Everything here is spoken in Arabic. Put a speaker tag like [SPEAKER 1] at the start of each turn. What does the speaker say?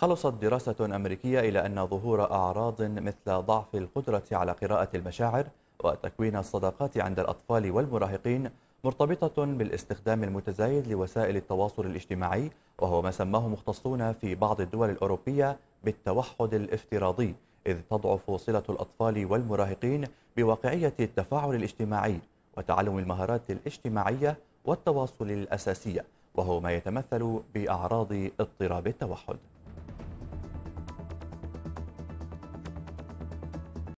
[SPEAKER 1] خلصت دراسة أمريكية إلى أن ظهور أعراض مثل ضعف القدرة على قراءة المشاعر وتكوين الصداقات عند الأطفال والمراهقين مرتبطة بالاستخدام المتزايد لوسائل التواصل الاجتماعي وهو ما سماه مختصون في بعض الدول الأوروبية بالتوحد الافتراضي إذ تضعف صلة الأطفال والمراهقين بواقعية التفاعل الاجتماعي وتعلم المهارات الاجتماعية والتواصل الأساسية وهو ما يتمثل بأعراض اضطراب التوحد